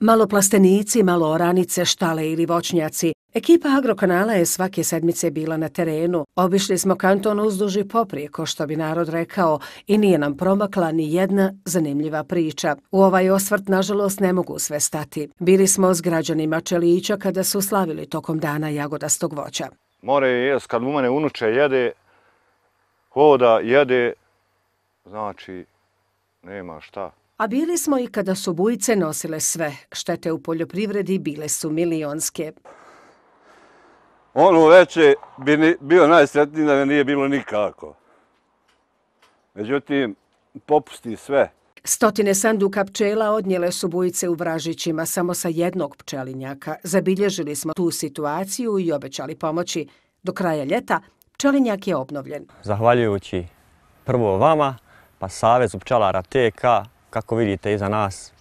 Malo plastenici, malo oranice, štale ili voćnjaci. Ekipa agrokanala je svake sedmice bila na terenu. Obišli smo kanton uzduži poprijeko, što bi narod rekao, i nije nam promakla ni jedna zanimljiva priča. U ovaj osvrt, nažalost, ne mogu sve stati. Bili smo s građanima Čelića kada su slavili tokom dana jagodastog voća. More je jes, kad u mene unuče jede, hoda, jede, znači, nema šta. A bili smo i kada su bujice nosile sve. Štete u poljoprivredi bile su milionske. Ono veće bi bio najsretniji da me nije bilo nikako. Međutim, popusti sve. Stotine sanduka pčela odnijele su bujice u Vražićima samo sa jednog pčelinjaka. Zabilježili smo tu situaciju i obećali pomoći. Do kraja ljeta pčelinjak je obnovljen. Zahvaljujući prvo vama, pa Savezu pčelara TK, kako vidite iza nas,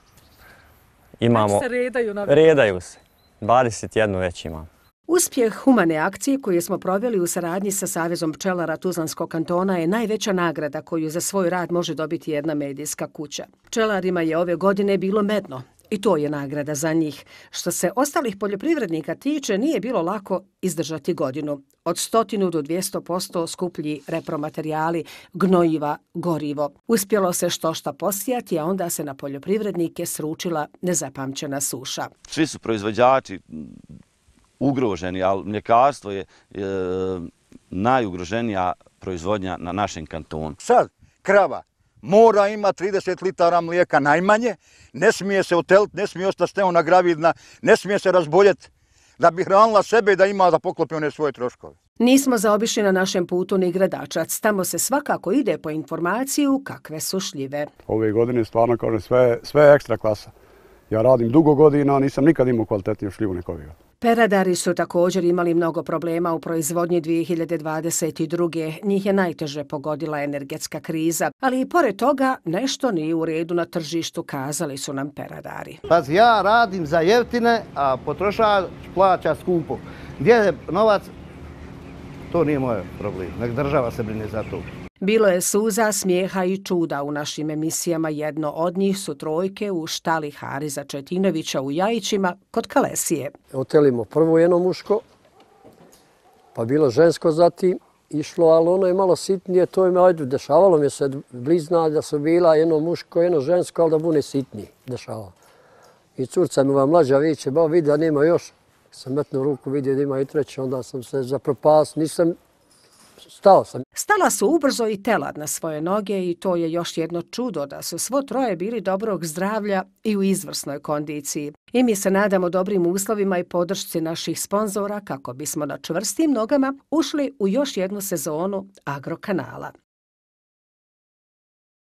imamo... Se redaju na Redaju se. 21 već imamo. Uspjeh humane akcije koje smo proveli u saradnji sa Savezom pčelara Tuzlanskog kantona je najveća nagrada koju za svoj rad može dobiti jedna medijska kuća. Pčelarima je ove godine bilo medno, I to je nagrada za njih. Što se ostalih poljoprivrednika tiče, nije bilo lako izdržati godinu. Od 100 do 200 posto skuplji repromaterijali, gnojiva, gorivo. Uspjelo se što šta posijati, a onda se na poljoprivrednike sručila nezapamćena suša. Svi su proizvođači ugroženi, ali mljekarstvo je e, najugroženija proizvodnja na našem kantonu. Sad, krava, mora ima 30 litara mlijeka najmanje, ne smije se otelit, ne smije ostati steona gravidna, ne smije se razboljet da bi hranila sebe i da ima da poklopi one svoje troškove. Nismo zaobišli na našem putu ni gradačac, tamo se svakako ide po informaciju kakve su šljive. Ove godine stvarno kažem sve, sve ekstra klasa. Ja radim dugo godina, nisam nikad imao kvalitetniju šljivu nekog godina. Peradari su također imali mnogo problema u proizvodnji 2022. Njih je najteže pogodila energetska kriza, ali i pored toga nešto nije u redu na tržištu, kazali su nam peradari. Pazi, ja radim za jeftine, a potrošač plaća skupo. Gdje je novac, to nije moj problem, nek država se brine za to. Bilo je suza, smijeha i čuda u našim emisijama. Jedno od njih su trojke u štali Hariza Četinovića u Jajićima kod Kalesije. Otelimo prvo jedno muško, pa bilo žensko zatim išlo, ali ono je malo sitnije, to je me ajde, dešavalo mi se blizna da su bila jedno muško, jedno žensko, ali da bude sitnije dešavalo. I curca mi vam mlađa viće, ba vidi da nema još, sam metnu ruku vidio da ima i treće, onda sam se zapropas, nisam stao sam. Stala su ubrzo i telad na svoje noge i to je još jedno čudo da su svo troje bili dobrog zdravlja i u izvrsnoj kondiciji. I mi se nadamo dobrim uslovima i podršci naših sponzora kako bismo na čvrstim nogama ušli u još jednu sezonu Agrokanala.